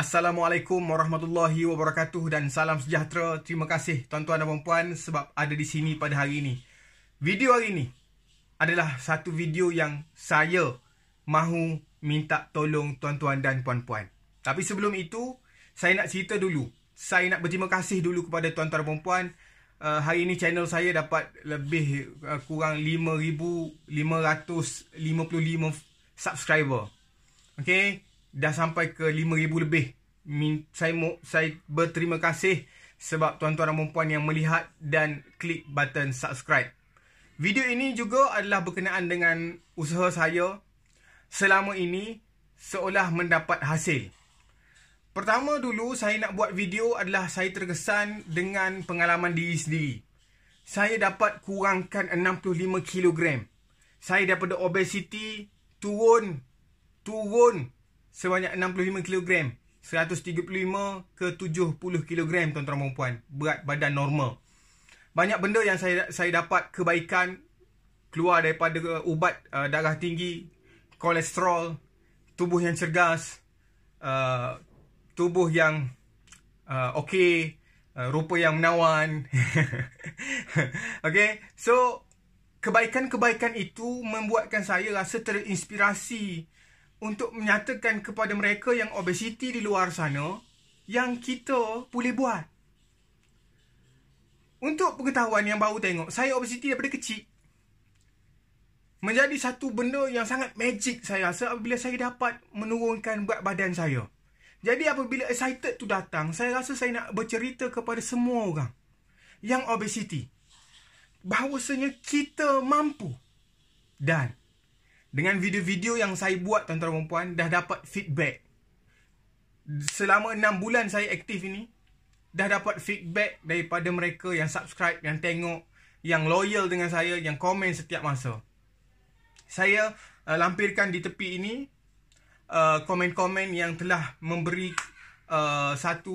Assalamualaikum warahmatullahi wabarakatuh dan salam sejahtera. Terima kasih tuan-tuan dan puan-puan sebab ada di sini pada hari ini. Video hari ini adalah satu video yang saya mahu minta tolong tuan-tuan dan puan-puan. Tapi sebelum itu, saya nak cerita dulu. Saya nak berterima kasih dulu kepada tuan-tuan dan puan-puan. Uh, hari ini channel saya dapat lebih uh, kurang 5,555 subscriber. Okay? dah sampai ke 5000 lebih. Saya saya berterima kasih sebab tuan-tuan dan puan yang melihat dan klik button subscribe. Video ini juga adalah berkenaan dengan usaha saya selama ini seolah mendapat hasil. Pertama dulu saya nak buat video adalah saya terkesan dengan pengalaman diri sendiri. Saya dapat kurangkan 65 kg. Saya daripada obesiti turun turun sebanyak 65 kg 135 ke 70 kg tuan-tuan dan puan berat badan normal banyak benda yang saya saya dapat kebaikan keluar daripada uh, ubat uh, darah tinggi kolesterol tubuh yang cergas uh, tubuh yang uh, okey uh, rupa yang menawan okey so kebaikan-kebaikan itu membuatkan saya rasa terinspirasi untuk menyatakan kepada mereka yang obesiti di luar sana yang kita boleh buat. Untuk pengetahuan yang baru tengok, saya obesiti daripada kecil. Menjadi satu benda yang sangat magic saya rasa apabila saya dapat menurunkan berat badan saya. Jadi apabila excited tu datang, saya rasa saya nak bercerita kepada semua orang yang obesiti. Bahawasanya kita mampu dan dengan video-video yang saya buat tuan-tuan dan puan dah dapat feedback selama 6 bulan saya aktif ini dah dapat feedback daripada mereka yang subscribe yang tengok yang loyal dengan saya yang komen setiap masa saya uh, lampirkan di tepi ini uh, komen-komen yang telah memberi Uh, satu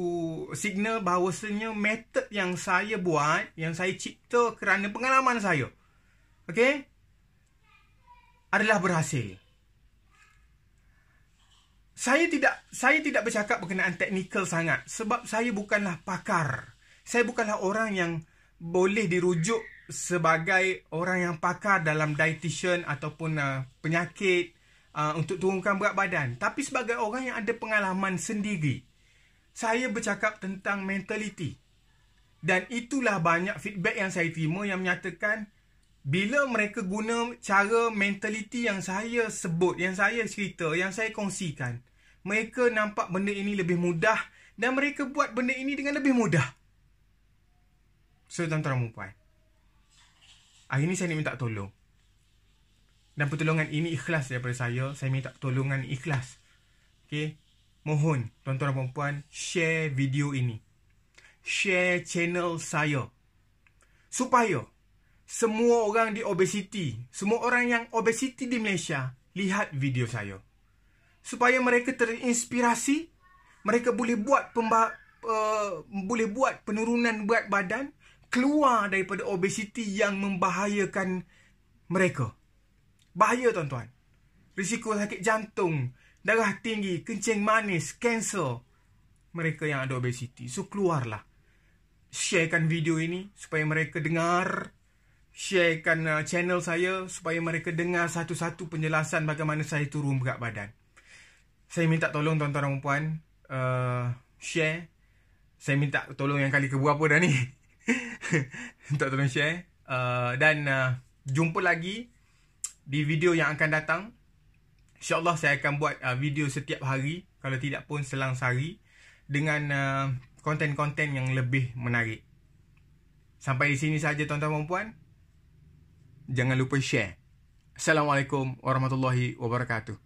signal bahawasanya Method yang saya buat Yang saya cipta kerana pengalaman saya Okay adalah berhasil. Saya tidak saya tidak bercakap berkenaan teknikal sangat sebab saya bukanlah pakar. Saya bukanlah orang yang boleh dirujuk sebagai orang yang pakar dalam dietitian ataupun uh, penyakit uh, untuk turunkan berat badan, tapi sebagai orang yang ada pengalaman sendiri. Saya bercakap tentang mentality. Dan itulah banyak feedback yang saya terima yang menyatakan bila mereka guna cara mentaliti yang saya sebut, yang saya cerita, yang saya kongsikan, mereka nampak benda ini lebih mudah dan mereka buat benda ini dengan lebih mudah. So, tuan-tuan dan hari ini saya nak minta tolong. Dan pertolongan ini ikhlas daripada saya. Saya minta pertolongan ikhlas. Okay? Mohon, tuan-tuan dan share video ini. Share channel saya. Supaya semua orang di obesiti, semua orang yang obesiti di Malaysia, lihat video saya. Supaya mereka terinspirasi, mereka boleh buat pemba, uh, boleh buat penurunan berat badan, keluar daripada obesiti yang membahayakan mereka. Bahaya tuan-tuan. Risiko sakit jantung, darah tinggi, kencing manis, kanser. Mereka yang ada obesiti. So, keluarlah. Sharekan video ini supaya mereka dengar sharekan uh, channel saya supaya mereka dengar satu-satu penjelasan bagaimana saya turun berat badan. Saya minta tolong tuan-tuan dan puan uh, share. Saya minta tolong yang kali kedua berapa dah ni. minta tolong share. Uh, dan uh, jumpa lagi di video yang akan datang. InsyaAllah saya akan buat uh, video setiap hari. Kalau tidak pun selang sehari. Dengan uh, konten-konten uh, yang lebih menarik. Sampai di sini saja tuan-tuan dan puan-puan jangan lupa share. Assalamualaikum warahmatullahi wabarakatuh.